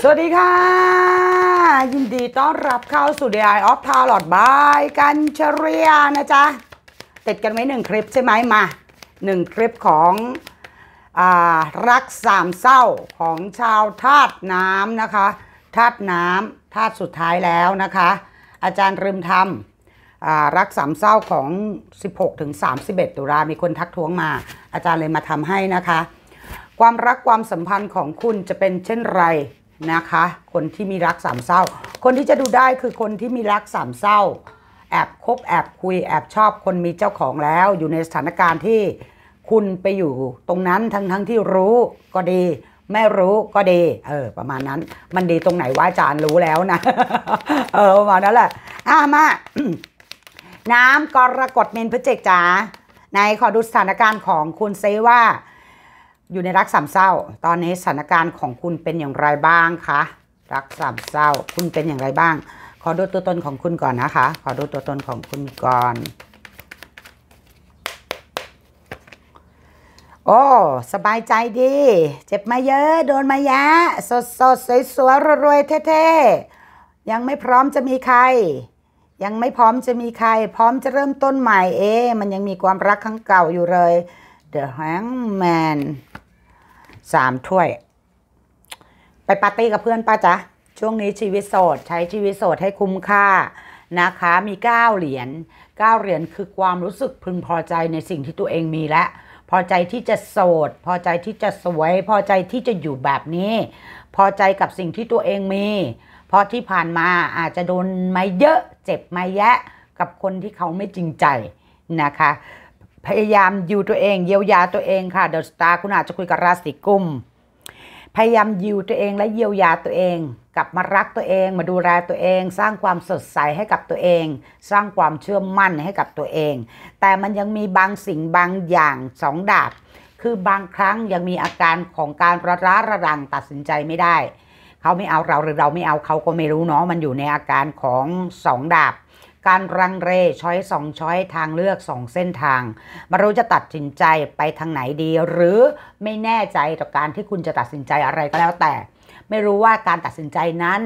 สวัสดีค่ะ ยินดีต้อนรับเข้าสู่ DI of t a r o t บายกันเชรียนะจ๊ะติดกันไว้หนึ่งคลิปใช่ไหมมาหนึ่งคลิปของอรักสามเศร้าของชาวธาตุน้ำนะคะธาตุน้ำธาตุสุดท้ายแล้วนะคะ อาจารย์ริมทำรักสามเศร้าของ 16ถึง31 ตุลามีคนทักท้วงมา อาจารย์เลยมาทำให้นะคะ ความรักความสัมพันธ์ของคุณจะเป็นเช่นไรนะคะ คนที่มีรักสามเศร้า คนที่จะดูได้คือคนที่มีรักสามเศร้าแอบคบแอบคุยแอบชอบคนมีเจ้าของแล้วอยู่ในสถานการณ์ที่คุณไปอยู่ ตรงนั้นทั้งทั้งที่รู้ก็ดี ไม่รู้ก็ดีเออประมาณนั้นมันดีตรงไหนว่าอาจารย์รู้แล้วนะ เออประมาณนั้นแหละอ่ะมาน้ำกรกฎเมนพฤศจิกจ๋าในขอดูสถานการณ์ของคุณเซว่าอยู่ในรักสามเศร้า ตอนนี้สถานการณ์ของคุณเป็นอย่างไรบ้างคะรักสามเศร้าคุณเป็นอย่างไรบ้าง ขอดูตัวตนของคุณก่อนนะคะ ขอดูตัวตนของคุณก่อนโอ้สบายใจดี เจ็บมาเยอะ โดนมายะสดสดสวยสวยรวยเท่ๆยังไม่พร้อมจะมีใคร ยังไม่พร้อมจะมีใคร พร้อมจะเริ่มต้นใหม่เอ๊มันยังมีความรักครั้งเก่าอยู่เลย The Hangman สามถ้วย ไปปาร์ตี้กับเพื่อนป้าจ๊ะช่วงนี้ชีวิตโสดใช้ชีวิตโสดให้คุ้มค่านะคะมี9เหรียญ9เหรียญคือความรู้สึกพึงพอใจในสิ่งที่ตัวเองมีและพอใจที่จะโสด พอใจที่จะสวย พอใจที่จะอยู่แบบนี้ พอใจกับสิ่งที่ตัวเองมีเพราะที่ผ่านมาอาจจะโดนไม่เยอะเจ็บไม่แยะกับคนที่เขาไม่จริงใจนะคะพยายามยิวตัวเองเยียวยาตัวเองค่ะ เดอะสตาร์คุณอาจจะคุยกับราศีกุม พยายามยิวตัวเองและเยียวยาตัวเองกลับมารักตัวเองมาดูแลตัวเอง สร้างความสดใสให้กับตัวเอง สร้างความเชื่อมั่นให้กับตัวเอง แต่มันยังมีบางสิ่งบางอย่างสองดาบคือบางครั้งยังมีอาการของการระร้าระรังตัดสินใจไม่ได้เขาไม่เอาเราหรือเราไม่เอาเขาก็ไม่รู้เนาะมันอยู่ในอาการของสองดาบการรังเรช้อยสองช้อยทางเลือกสองเส้นทางไม่รู้จะตัดสินใจไปทางไหนดี หรือไม่แน่ใจต่อการที่คุณจะตัดสินใจอะไรก็แล้วแต่ ไม่รู้ว่าการตัดสินใจนั้น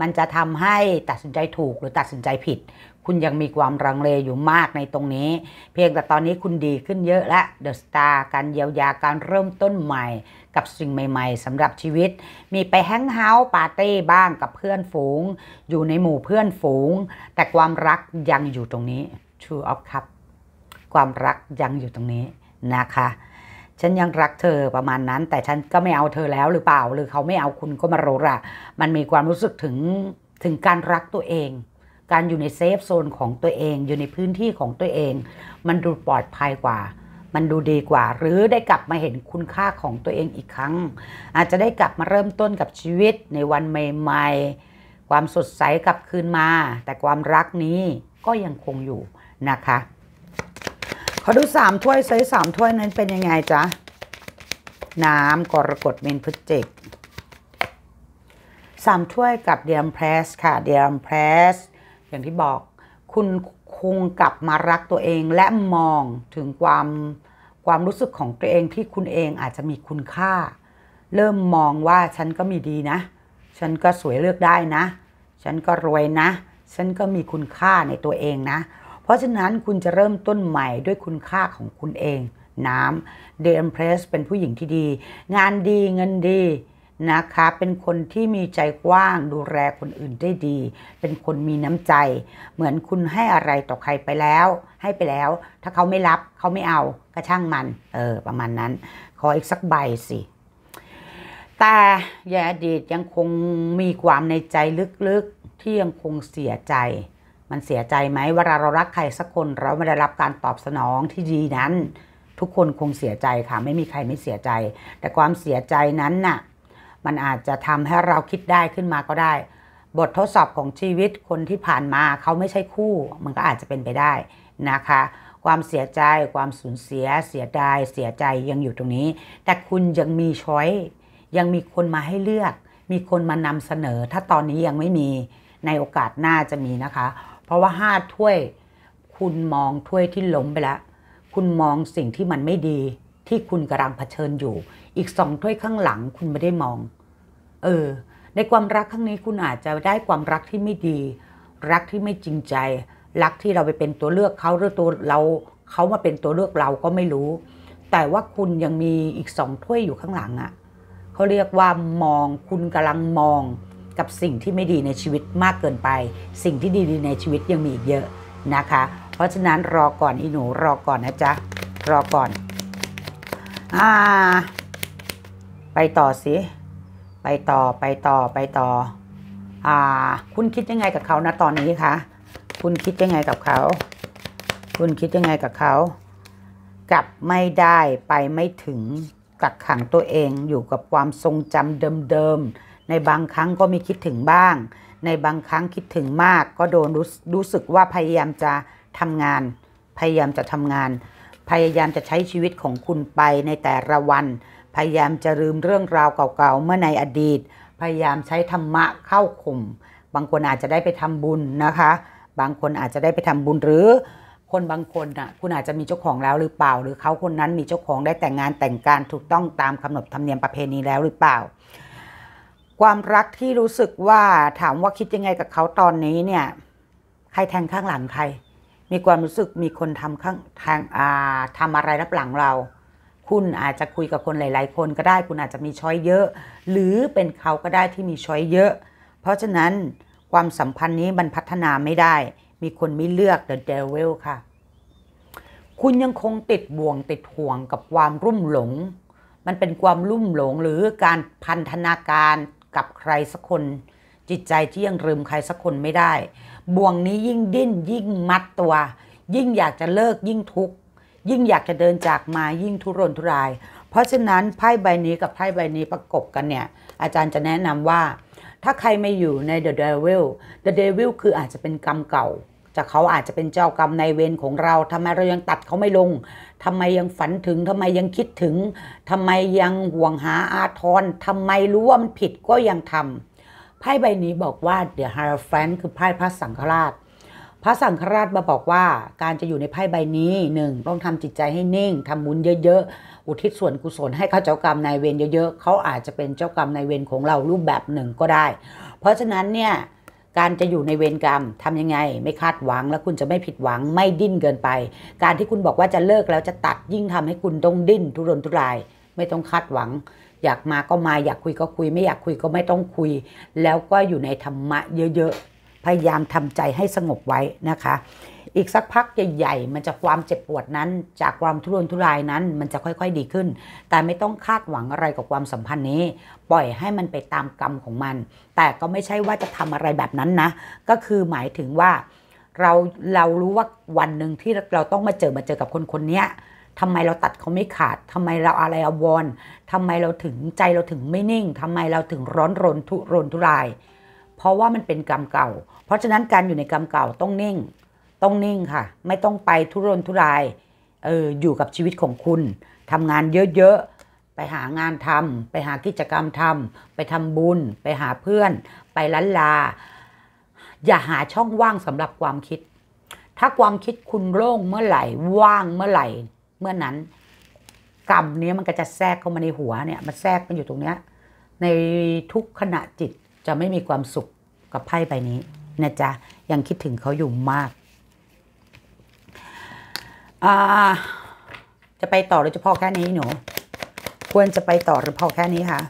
มันจะทำให้ตัดสินใจถูกหรือตัดสินใจผิดคุณยังมีความรังเลอยู่มากในตรงนี้ เพียงแต่ตอนนี้คุณดีขึ้นเยอะและเดอะสตาร์การเยียวยาการเริ่มต้นใหม่ กับสิ่งใหม่ ๆสำหรับชีวิต มีไปแฮงเฮาส์ปาร์ตี้บ้างกับเพื่อนฝูง อยู่ในหมู่เพื่อนฝูง แต่ความรักยังอยู่ตรงนี้ True of Cup ความรักยังอยู่ตรงนี้นะคะ ฉันยังรักเธอประมาณนั้น แต่ฉันก็ไม่เอาเธอแล้วหรือเปล่า หรือเขาไม่เอาคุณก็มาโรระมันมีความรู้สึกถึงถึงการรักตัวเองการอยู่ในเซฟโซนของตัวเองอยู่ในพื้นที่ของตัวเอง มันดูปลอดภัยกว่า มันดูดีกว่า หรือได้กลับมาเห็นคุณค่าของตัวเองอีกครั้ง อาจจะได้กลับมาเริ่มต้นกับชีวิตในวันใหม่ ๆ ความสดใสกลับคืนมา แต่ความรักนี้ก็ยังคงอยู่นะคะขอดูสามถ้วยใซส่สามถ้วยนั้นเป็นยังไงจ๊ะน้ำกรกฎเมนพฤจิกสามถ้วยกับเดียมเพรสค่ะเดียมเพรสอย่างที่บอก คุณคงกลับมารักตัวเองและมองถึงความความรู้สึกของตัวเองที่คุณเองอาจจะมีคุณค่า เริ่มมองว่าฉันก็มีดีนะ ฉันก็สวยเลือกได้นะ ฉันก็รวยนะ ฉันก็มีคุณค่าในตัวเองนะ เพราะฉะนั้นคุณจะเริ่มต้นใหม่ด้วยคุณค่าของคุณเอง น้ำเดนเพรสเป็นผู้หญิงที่ดี งานดีเงินดีนะคะเป็นคนที่มีใจกว้างดูแลคนอื่นได้ดี เป็นคนมีน้ำใจ เหมือนคุณให้อะไรต่อใครไปแล้ว ให้ไปแล้ว ถ้าเขาไม่รับเขาไม่เอากระช่างมัน เออประมาณนั้น ขออีกสักใบสิ แต่ยายอดีตยังคงมีความในใจลึกๆที่ยังคงเสียใจ มันเสียใจไหมเวลาเรารักใครสักคนเราไม่ได้รับการตอบสนองที่ดีนั้น ทุกคนคงเสียใจค่ะ ไม่มีใครไม่เสียใจ แต่ความเสียใจนั้นน่ะมันอาจจะทำให้เราคิดได้ขึ้นมาก็ได้ บททดสอบของชีวิตคนที่ผ่านมาเขาไม่ใช่คู่ มันก็อาจจะเป็นไปได้นะคะ ความเสียใจความสูญเสีย เสียดายเสียใจยังอยู่ตรงนี้ แต่คุณยังมีช้อยยังมีคนมาให้เลือก มีคนมานำเสนอ ถ้าตอนนี้ยังไม่มีในโอกาสหน้าจะมีนะคะ เพราะว่าห้าถ้วย คุณมองถ้วยที่ล้มไปแล้ว คุณมองสิ่งที่มันไม่ดีที่คุณกำลังเผชิญอยู่อีกสองถ้วยข้างหลังคุณไม่ได้มอง เออ ในความรักครั้งนี้คุณอาจจะได้ความรักที่ไม่ดี รักที่ไม่จริงใจ รักที่เราไปเป็นตัวเลือกเขาหรือตัวเราเขามาเป็นตัวเลือกเราก็ไม่รู้ แต่ว่าคุณยังมีอีกสองถ้วยอยู่ข้างหลังอะ่ะเขาเรียกว่ามองคุณกำลังมองกับสิ่งที่ไม่ดีในชีวิตมากเกินไป สิ่งที่ดีๆ ในชีวิตยังมีอีกเยอะนะคะ เพราะฉะนั้นรอก่อนอีหนู รอก่อนนะจ๊ะรอก่อน อ่าไปต่อสิ ไปต่อ ไปต่อ ไปต่อ อ่า คุณคิดยังไงกับเขานะตอนนี้คะ คุณคิดยังไงกับเขา คุณคิดยังไงกับเขา กลับไม่ได้ ไปไม่ถึงกักขังตัวเองอยู่กับความทรงจำเดิมๆ ในบางครั้งก็มีคิดถึงบ้าง ในบางครั้งคิดถึงมาก ก็โดนรู้รู้สึกว่าพยายามจะทำงาน พยายามจะทำงาน พยายามจะใช้ชีวิตของคุณไปในแต่ละวันพยายามจะลืมเรื่องราวเก่าๆ เมื่อในอดีต พยายามใช้ธรรมะเข้าข่มบางคนอาจจะได้ไปทำบุญนะคะ บางคนอาจจะได้ไปทำบุญหรือคนบางคนน่ะคุณอาจจะมีเจ้าของแล้วหรือเปล่า หรือเขาคนนั้นมีเจ้าของได้แต่งงานแต่งการถูกต้องตามหนบธรรมเนียมประเพณีแล้วหรือเปล่า ความรักที่รู้สึกว่าถามว่าคิดยังไงกับเขาตอนนี้เนี่ยใครแทงข้างหลังใคร มีความรู้สึกมีคนทำข้างทางทำอะไรรับหลังเราคุณอาจจะคุยกับคนหลาย ๆ คนก็ได้คุณอาจจะมีช้อยเยอะ หรือเป็นเขาก็ได้ที่มีช้อยเยอะ เพราะฉะนั้นความสัมพันธ์นี้มันพัฒนาไม่ได้ มีคนไม่เลือก The Devil ค่ะ คุณยังคงติดบ่วงติดห่วงกับความรุ่มหลง มันเป็นความรุ่มหลงหรือการพันธนาการกับใครสักคน จิตใจที่ยังลืมใครสักคนไม่ได้บ่วงนี้ยิ่งดิ้นยิ่งมัดตัว ยิ่งอยากจะเลิกยิ่งทุกข์ยิ่งอยากจะเดินจากมายิ่งทุรนทุราย เพราะฉะนั้นไพ่ใบนี้กับไพ่ใบนี้ประกบกันเนี่ยอาจารย์จะแนะนำว่า ถ้าใครไม่อยู่ใน The Devil The Devil คืออาจจะเป็นกรรมเก่า จากเขาอาจจะเป็นเจ้ากรรมในเวรของเราทำไมเรายังตัดเขาไม่ลงทำไมยังฝันถึงทำไมยังคิดถึงทำไมยังห่วงหาอาทรทำไมรู้ว่ามันผิดก็ยังทำไพ่ใบนี้บอกว่าเดี๋ยวฮาร์ฟนคือไพ่พระสังฆราชพระสังฆราชมาบอกว่าการจะอยู่ในไพ่ใบนี้หนึ่งต้องทำจิตใจให้นิ่ง ทำบุญเยอะ ๆอุทิศส่วนกุศลให้เขาเจ้ากรรมนายเวรเยอะ ๆ เขาอาจจะเป็นเจ้ากรรมนายเวรของเรารูปแบบหนึ่งก็ได้ เพราะฉะนั้นเนี่ยการจะอยู่ในเวรกรรมทํำยังไงไม่คาดหวัง และคุณจะไม่ผิดหวังไม่ดิ้นเกินไป การที่คุณบอกว่าจะเลิกแล้วจะตัดยิ่งทำให้คุณต้องดิ้นทุรนทุราย ไม่ต้องคาดหวัง อยากมาก็มาอยากคุยก็คุยไม่อยากคุยก็ไม่ต้องคุย แล้วก็อยู่ในธรรมะเยอะๆพยายามทำใจให้สงบไว้นะคะ อีกสักพักใหญ่ๆมันจะความเจ็บปวดนั้นจากความทุรนทุรายนั้น มันจะค่อยๆ ดีขึ้น แต่ไม่ต้องคาดหวังอะไรกับความสัมพันธ์นี้ ปล่อยให้มันไปตามกรรมของมัน แต่ก็ไม่ใช่ว่าจะทำอะไรแบบนั้นนะ ก็คือหมายถึงว่า เราเรารู้ว่าวันหนึ่งที่เราต้องมาเจอมาเจอกับคนคนนี้ทำไมเราตัดเขาไม่ขาดทำไมเราอะไรอววรทำไมเราถึงใจเราถึงไม่นิ่งทำไมเราถึงร้อนรนทุรนทุราย เพราะว่ามันเป็นกรรมเก่าเพราะฉะนั้นการอยู่ในกรรมเก่าต้องนิ่ง ต้องนิ่งค่ะ ไม่ต้องไปทุรนทุรายเอออยู่กับชีวิตของคุณ ทำงานเยอะๆไปหางานทำไปหากิจกรรมทำไปทำบุญ ไปหาเพื่อน ไปล้นลา อย่าหาช่องว่างสำหรับความคิด ถ้าความคิดคุณโล่งเมื่อไหร่ว่างเมื่อไหร่เมื่อนั้น กรรมนี้มันก็จะแทรกเข้ามาในหัวเนี่ย มันแทรกมันอยู่ตรงเนี้ยในทุกขณะจิตจะไม่มีความสุขกับไพ่ใบนี้นะจ๊ะยังคิดถึงเขาอยู่มากาจะไปต่อหรือจะพอแค่นี้หนู ควรจะไปต่อหรือพอแค่นี้คะ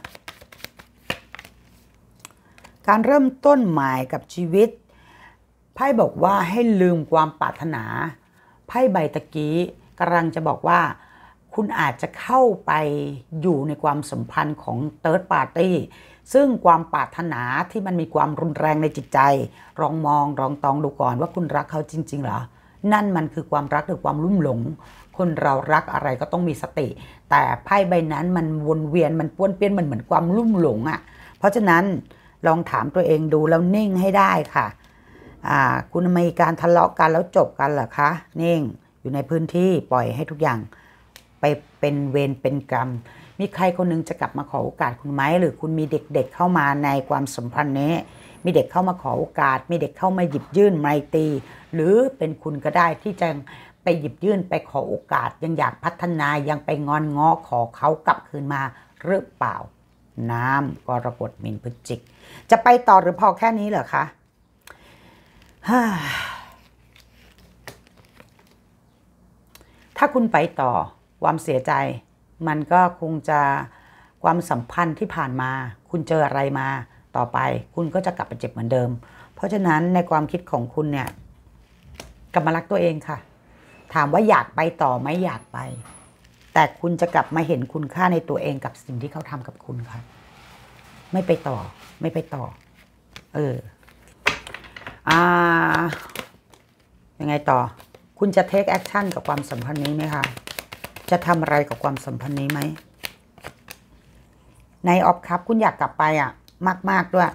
การเริ่มต้นใหม่กับชีวิตไพ่บอกว่าให้ลืมความปรารถนาไพ่ใบตะกี้กำลังจะบอกว่าคุณอาจจะเข้าไปอยู่ในความสัมพันธ์ของเติร์ดปาร์ตี้ซึ่งความปรารถนาที่มันมีความรุนแรงในจิตใจลองมองลองตองดูก่อนว่าคุณรักเขาจริงๆเหรอ นั่นมันคือความรักหรือความลุ่มหลง คนเรารักอะไรก็ต้องมีสติ แต่ไพ่ใบนั้นมันวนเวียนมันป้วนเปี้ยนมันเหมือนความลุ่มหลงอะ่ะ เพราะฉะนั้นลองถามตัวเองดูแล้วนิ่งให้ได้ค่ะ คุณมีการทะเลาะกันแล้วจบกันเหรอคะนิ่งอยู่ในพื้นที่ปล่อยให้ทุกอย่างไปเป็นเวรเป็นกรรม มีใครคนนึงจะกลับมาขอโอกาสคุณไหม หรือคุณมีเด็กๆเเข้ามาในความสัมพันธ์นี้มีเด็กเข้ามาขอโอกาส มีเด็กเข้ามาหยิบยื่นไมตรีหรือเป็นคุณก็ได้ที่จะไปหยิบยื่นไปขอโอกาส ยังอยากพัฒนา ยังไปงอนง้อขอเขากลับคืนมาหรือเปล่า น้ำกรกฎมินพฤจิก จะไปต่อหรือพอแค่นี้เหรอคะ ถ้าคุณไปต่อความเสียใจมันก็คงจะความสัมพันธ์ที่ผ่านมา คุณเจออะไรมาต่อไป คุณก็จะกลับไปเจ็บเหมือนเดิม เพราะฉะนั้นในความคิดของคุณเนี่ยกลับมารักตัวเองค่ะ ถามว่าอยากไปต่อไหมอยากไป แต่คุณจะกลับมาเห็นคุณค่าในตัวเองกับสิ่งที่เขาทำกับคุณค่ะ ไม่ไปต่อไม่ไปต่อเอออ่ายังไงต่อ คุณจะเทคแอคชั่นกับความสัมพันธ์นี้ไหมคะจะทำ อะไรกับความสัมพันธ์นี้ไหม ใน ออฟครับ คุณอยากกลับไป อ่ะ มาก ๆ ด้วย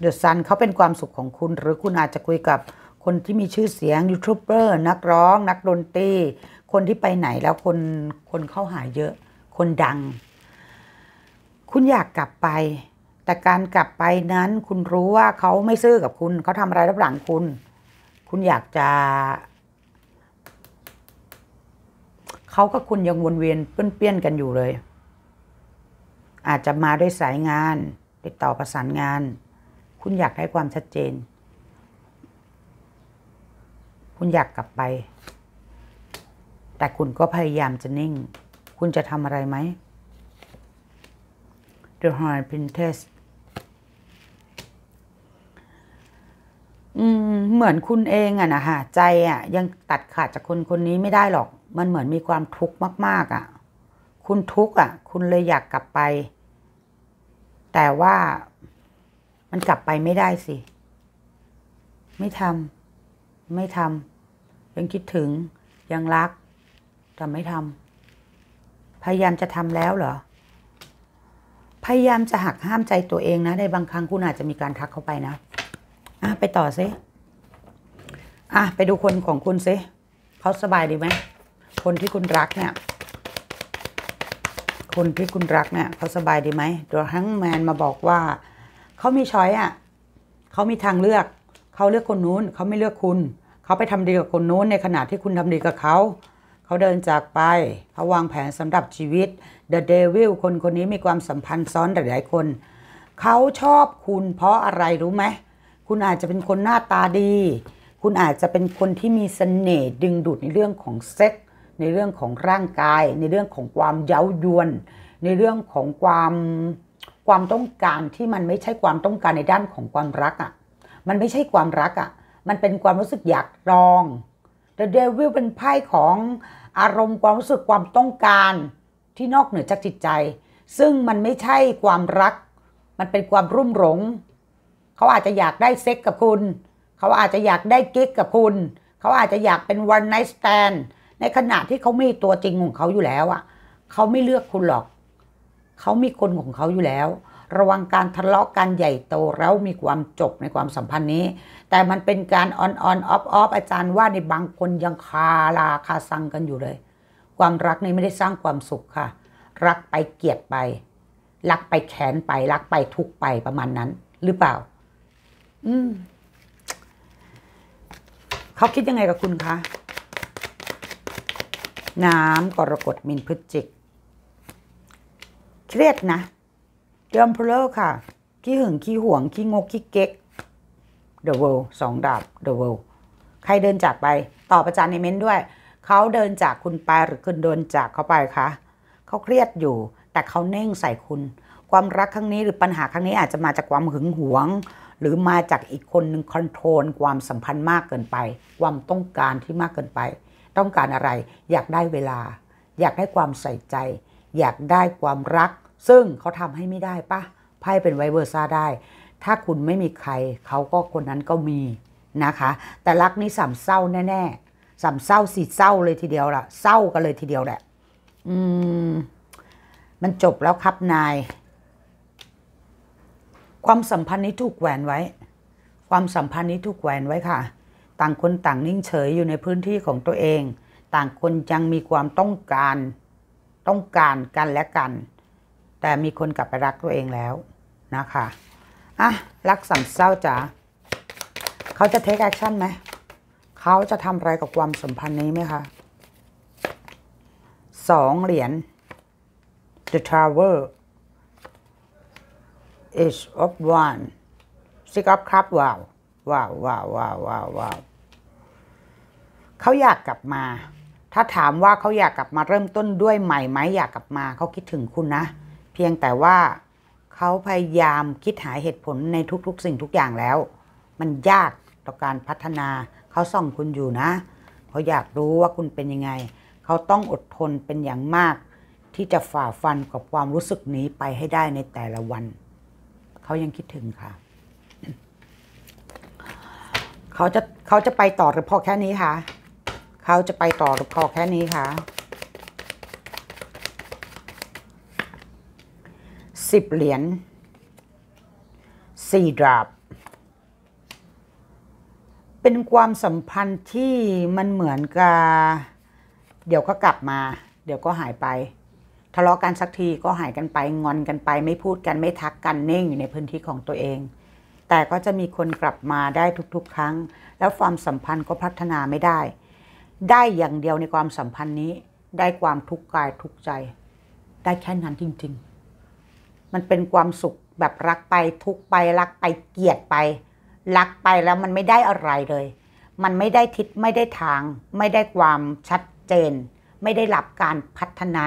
เดอะซันเขาเป็นความสุขของคุณ หรือคุณอาจจะ คุยกับคนที่มีชื่อเสียงยูทูบเบอร์นักร้อง นัก ดนตรีคนที่ไปไหนแล้วคน คน เข้าหาเยอะคนดัง คุณอยากกลับไป แต่การกลับไปนั้น คุณรู้ว่าเขาไม่ซื่อกับคุณเขาทำอะไรรับหลังคุณ คุณอยากจะเขาก็คุณยังวนเวียนเปี้ยนๆกันอยู่เลย อาจจะมาด้วยสายงาน ติดต่อประสานงาน คุณอยากให้ความชัดเจน คุณอยากกลับไป แต่คุณก็พยายามจะนิ่ง คุณจะทำอะไรไหม The h i g h Princess อืมเหมือนคุณเองอะนะคะใจอะยังตัดขาดจากคนคนนี้ไม่ได้หรอก มันเหมือนมีความทุกข์มาก ๆอะคุณทุกข์อะคุณเลยอยากกลับไป แต่ว่ามันกลับไปไม่ได้สิ ไม่ทำไม่ทำยังคิดถึงยังรักแต่ไม่ทำพยายามจะทำแล้วเหรอ พยายามจะหักห้ามใจตัวเองนะในบางครั้งคุณอาจจะมีการทักเข้าไปนะอะไปต่อซิอะไปดูคนของคุณซิเขาสบายดีไหม คนที่คุณรักเนี่ย คนที่คุณรักเนี่ยเขาสบายดีไหมตดวฮังแมนมาบอกว่า เขามีช้อยอ่ะเขามีทางเลือก เขาเลือกคนนู้น เขาไม่เลือกคุณ เขาไปทำดีกับคนนู้นในขณะที่คุณทำดีกับเขา เขาเดินจากไป เขาวางแผนสำหรับชีวิต The Devil คนคนนี้มีความสัมพันธ์ซ้อนหลายๆคน เขาชอบคุณเพราะอะไรรู้ไหมเคุณอาจจะเป็นคนหน้าตาดี คุณอาจจะเป็นคนที่มีสเสน่ห์ดึงดูดในเรื่องของเซ็ก ในเรื่องของร่างกาย ในเรื่องของความเย้ายวน ในเรื่องของความความต้องการที่มันไม่ใช่ความต้องการในด้านของความรักอะ่ะ มันไม่ใช่ความรักอะ่ะ มันเป็นความรู้สึกอยากลอง The Devil เป็นไพ่ของอารมณ์ความรู้สึกความต้องการที่นอกเหนือจากจิตใจ ซึ่งมันไม่ใช่ความรัก มันเป็นความรุ่มหลงเขาอาจจะอยากได้เซ็กกับคุณ เขาอาจจะอยากได้กิ๊กกับคุณ เขาอาจจะอยากเป็นวันไนส์แตนในขณะที่เขามีตัวจริงของเขาอยู่แล้วอ่ะ เขาไม่เลือกคุณหรอก เขามีคนของเขาอยู่แล้ว ระวังการทะเลาะกันใหญ่โตแล้วมีความจบในความสัมพันธ์นี้ แต่มันเป็นการออนออนออฟออฟอาจารย์ว่าในบางคนยังคาลาคาซังกันอยู่เลย ความรักนี้ไม่ได้สร้างความสุขค่ะ รักไปเกลียดไป รักไปแขนไป รักไปทุกไปประมาณนั้นหรือเปล่าเขาคิดยังไงกับคุณคะ น้ำ กรกฎมินพฤจิก เครียดนะเดอมเพลอค่ะ ขี้หึงขี้หวง ขี้งก ขี้เก๊กเดอะเวิลสองดาบเดอะเวิลใครเดินจากไป ตอบอาจารย์ในเม้นด้วย เขาเดินจากคุณไปหรือคุณเดินจากเขาไปคะเขาเครียดอยู่ แต่เขาเน่งใส่คุณ ความรักครั้งนี้หรือปัญหาครั้งนี้อาจจะมาจากความหึงหวงหรือมาจากอีกคนหนึ่งคอนโทรลความสัมพันธ์มากเกินไป ความต้องการที่มากเกินไป ต้องการอะไร อยากได้เวลา อยากได้ความใส่ใจ อยากได้ความรัก ซึ่งเขาทำให้ไม่ได้ปะไพ่เป็นไวเวอร์ซ่าได้ ถ้าคุณไม่มีใครเขาก็คนนั้นก็มีนะคะ แต่รักนี่สามเศร้าแน่ ๆสามเศร้าสี่เศร้าเลยทีเดียวล่ะ เศร้ากันเลยทีเดียวแหละ อืมมันจบแล้วครับนายความสัมพันธ์นี้ถูกแหวนไว้ ความสัมพันธ์นี้ถูกแหวนไว้ค่ะ ต่างคนต่างนิ่งเฉยอยู่ในพื้นที่ของตัวเอง ต่างคนยังมีความต้องการ ต้องการกันและกัน แต่มีคนกลับไปรักตัวเองแล้ว นะคะ อ่ะ รักสัมเศร้าจ๋า เขาจะเทคแอคชั่นไหมเขาจะทำอะไรกับความสัมพันธ์นี้ไหมคะสองเหรียญ The Tower is of one สิกอฟครับว้าวว้าวว้าวว้าวว้าววาวเขาอยากกลับมา ถ้าถามว่าเขาอยากกลับมาเริ่มต้นด้วยใหม่ไหมอยากกลับมาเขาคิดถึงคุณนะ เพียงแต่ว่า เขาพยายามคิดหาเหตุผลในทุกๆสิ่งทุกอย่างแล้ว มันยากต่อการพัฒนาเขาส่องคุณอยู่นะเขาอยากรู้ว่าคุณเป็นยังไง เขาต้องอดทนเป็นอย่างมาก ที่จะฝ่าฟันกับความรู้สึกนี้ไปให้ได้ในแต่ละวันเขายังคิดถึงค่ะ เขาจะ เขาจะไปต่อหรือพอแค่นี้คะเขาจะไปต่อหรือพอแค่นี้คะสิบเหรียญสี่ดาบเป็นความสัมพันธ์ที่ มันเหมือนกับ เดี๋ยวก็กลับมา เดี๋ยวก็หายไปทะเลาะกันสักทีก็หายกันไปงอนกันไป ไม่พูดกันไม่ทักกันเน่งอยู่ในพื้นที่ของตัวเอง แต่ก็จะมีคนกลับมาได้ทุกๆ ครั้ง แล้วความสัมพันธ์ก็พัฒนาไม่ได้ ได้อย่างเดียวในความสัมพันธ์นี้ได้ความทุกข์กายทุกใจ ได้แค่นั้นจริงๆ มันเป็นความสุขแบบรักไป ทุกไป รักไปเกลียดไป รักไปแล้วมันไม่ได้อะไรเลย มันไม่ได้ทิศไม่ได้ทาง ไม่ได้ความชัดเจน ไม่ได้หลับการพัฒนา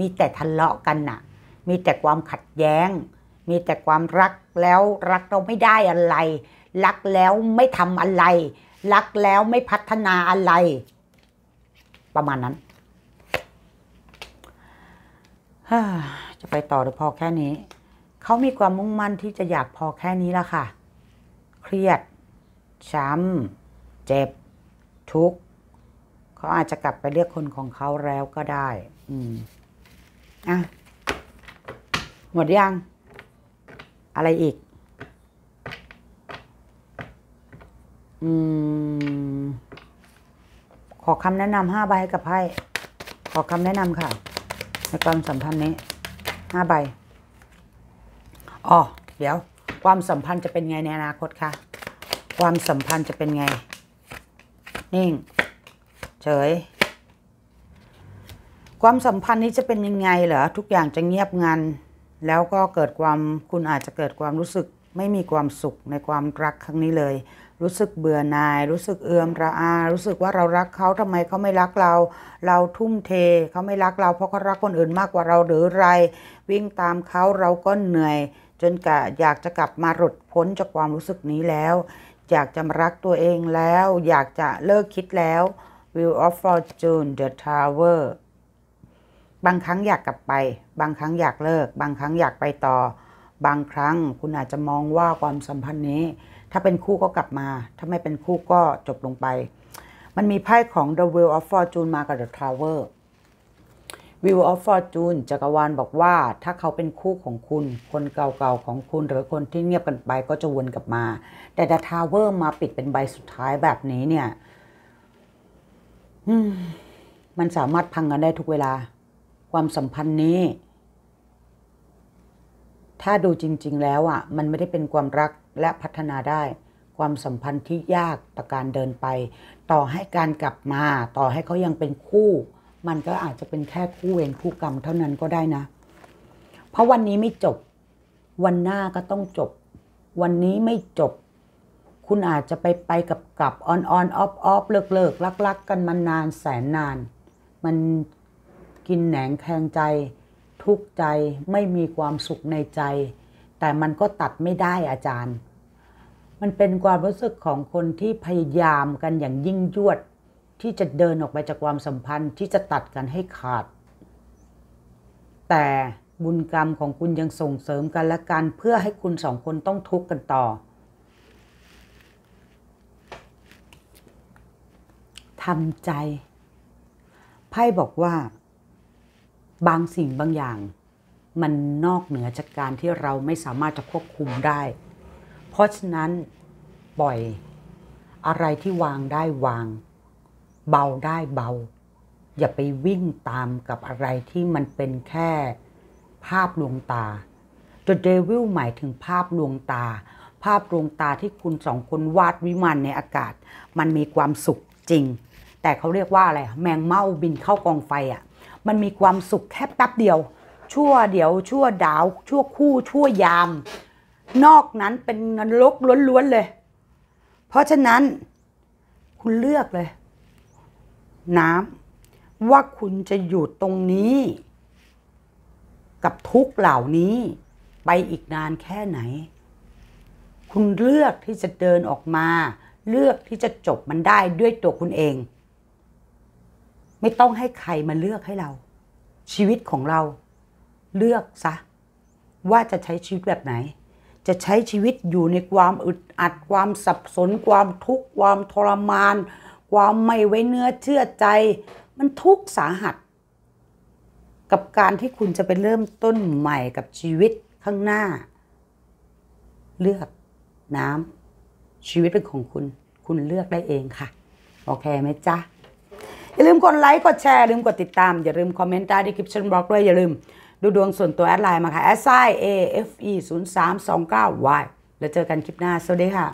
มีแต่ทะเลาะกันน่ะ มีแต่ความขัดแย้ง มีแต่ความรักแล้ว รักเราไม่ได้อะไร รักแล้วไม่ทำอะไร รักแล้วไม่พัฒนาอะไร ประมาณนั้นจะไปต่อหรือพอแค่นี้ เขามีความมุ่งมั่นที่จะอยากพอแค่นี้ละค่ะ เครียด ช้ำเจ็บ ทุกข์เขาอาจจะกลับไปเลือกคนของเขาแล้วก็ได้ อืมอ่ะ หมดยัง อะไรอีก อืม ขอคำแนะนำห้าใบให้กับไพ่ขอคำแนะนำค่ะ ในความสัมพันธ์นี้ห้าใบอ๋อเดี๋ยว ความสัมพันธ์จะเป็นไงในอนาคตคะความสัมพันธ์จะเป็นไง นิ่ง เฉยความสัมพันธ์นี้จะเป็นยังไงเหรอ ทุกอย่างจะเงียบงัน แล้วก็เกิดความคุณอาจจะเกิดความรู้สึกไม่มีความสุขในความรักครั้งนี้เลย รู้สึกเบื่อนาย รู้สึกเอื่อมระอา รู้สึกว่าเรารักเขาทำไมเขาไม่รักเรา เราทุ่มเท เขาไม่รักเรา เพราะเขารักคนอื่นมากกว่าเราหรือไร วิ่งตามเขาเราก็เหนื่อย จนกะอยากจะกลับมาหลุดพ้นจากความรู้สึกนี้แล้ว อยากจะรักตัวเองแล้ว อยากจะเลิกคิดแล้ว View of Fortune The Tower บางครั้งอยากกลับไป บางครั้งอยากเลิก บางครั้งอยากไปต่อ บางครั้งคุณอาจจะมองว่าความสัมพันธ์นี้ ถ้าเป็นคู่ก็กลับมา ถ้าไม่เป็นคู่ก็จบลงไป มันมีไพ่ของ The Wheel of Fortune มากับ The Tower Wheel of Fortune จักรวาลบอกว่า ถ้าเขาเป็นคู่ของคุณ คนเก่าๆของคุณ หรือคนที่เงียบกันไปก็จะวนกลับมา แต่ The Tower มาปิดเป็นใบสุดท้ายแบบนี้เนี่ยมันสามารถพังกันได้ทุกเวลาความสัมพันธ์นี้ ถ้าดูจริงๆ แล้วอ่ะมันไม่ได้เป็นความรักและพัฒนาได้ ความสัมพันธ์ที่ยากต่อการเดินไป ต่อให้การกลับมา ต่อให้เขายังเป็นคู่ มันก็อาจจะเป็นแค่คู่เวรคู่กรรมเท่านั้นก็ได้นะ เพราะวันนี้ไม่จบวันหน้าก็ต้องจบ วันนี้ไม่จบ คุณอาจจะไปไปกับกับออนออนออฟออฟเลิกเลิกลักลักกันมานานแสนนาน มันกินแหนงแทงใจทุกใจไม่มีความสุขในใจ แต่มันก็ตัดไม่ได้อาจารย์ มันเป็นความรู้สึกของคนที่พยายามกันอย่างยิ่งยวดที่จะเดินออกไปจากความสัมพันธ์ที่จะตัดกันให้ขาด แต่บุญกรรมของคุณยังส่งเสริมกันและกันเพื่อให้คุณสองคนต้องทุกข์กันต่อทำใจไพ่บอกว่าบางสิ่งบางอย่าง มันนอกเหนือจากการที่เราไม่สามารถจะควบคุมได้ เพราะฉะนั้น ปล่อยอะไรที่วางได้วางเบาได้เบา อย่าไปวิ่งตามกับอะไรที่มันเป็นแค่ภาพลวงตา The Devil หมายถึงภาพลวงตา ภาพลวงตาที่คุณสองคนวาดวิมานในอากาศ มันมีความสุขจริง แต่เขาเรียกว่าอะไรแมงเม่าบินเข้ากองไฟอะ่ะมันมีความสุขแค่แป๊บเดียว ชั่วเดียว ชั่วดาว ชั่วคู่ ชั่วยาม นอกนั้นเป็นนรกล้วนๆเลย เพราะฉะนั้น คุณเลือกเลย น้ำ ว่าคุณจะอยู่ตรงนี้ กับทุกเหล่านี้ไปอีกนานแค่ไหน คุณเลือกที่จะเดินออกมา เลือกที่จะจบมันได้ด้วยตัวคุณเองไม่ต้องให้ใครมาเลือกให้เรา ชีวิตของเราเลือก ซะ ว่าจะใช้ชีวิตแบบไหน จะใช้ชีวิตอยู่ในความอึดอัดความสับสน ความทุกข์ ความทรมาน ความไม่ไว้เนื้อเชื่อใจ มันทุกข์สาหัส กับการที่คุณจะไปเริ่มต้นใหม่กับชีวิตข้างหน้า เลือกน้ำชีวิตเป็นของคุณ คุณเลือกได้เองค่ะโอเคไหมจ๊ะอย่าลืมกดไลค์กดแชร์ลืมกดติดตาม อย่าลืมคอมเมนต์ใต้ดีคริปชันบล็อกด้วย อย่าลืมดูดวงส่วนตัวแอดไลน์มาค่ะ s i a f e 0 3 2 9 y แล้วเจอกันคลิปหน้า สวัสดีค่ะ